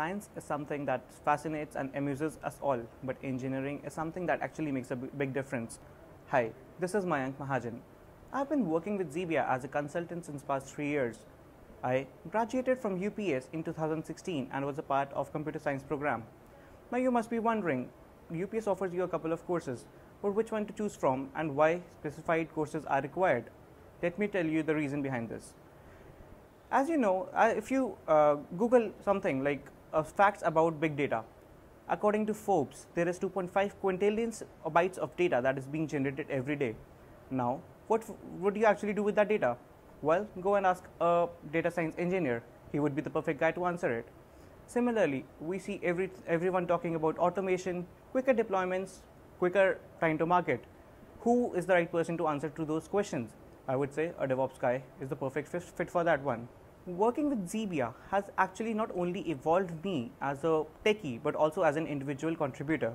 science is something that fascinates and amuses us all, but engineering is something that actually makes a big difference. Hi, this is Mayank Mahajan. I've been working with Zebia as a consultant since past three years. I graduated from UPS in 2016 and was a part of computer science program. Now you must be wondering, UPS offers you a couple of courses, but which one to choose from and why specified courses are required? Let me tell you the reason behind this as you know, if you uh, Google something like uh, facts about big data. According to Forbes, there is 2.5 quintillions bytes of data that is being generated every day. Now, what would you actually do with that data? Well, go and ask a data science engineer. He would be the perfect guy to answer it. Similarly, we see every, everyone talking about automation, quicker deployments, quicker time to market. Who is the right person to answer to those questions? I would say a DevOps guy is the perfect fit for that one working with Zebia has actually not only evolved me as a techie but also as an individual contributor.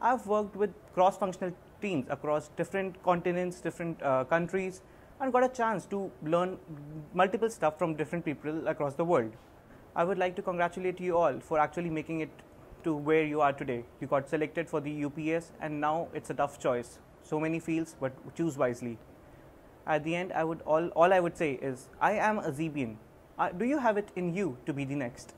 I've worked with cross functional teams across different continents, different uh, countries, and got a chance to learn multiple stuff from different people across the world. I would like to congratulate you all for actually making it to where you are today. You got selected for the UPS, and now it's a tough choice. So many fields, but choose wisely at the end, I would all, all I would say is, I am a Zebian. Uh, do you have it in you to be the next?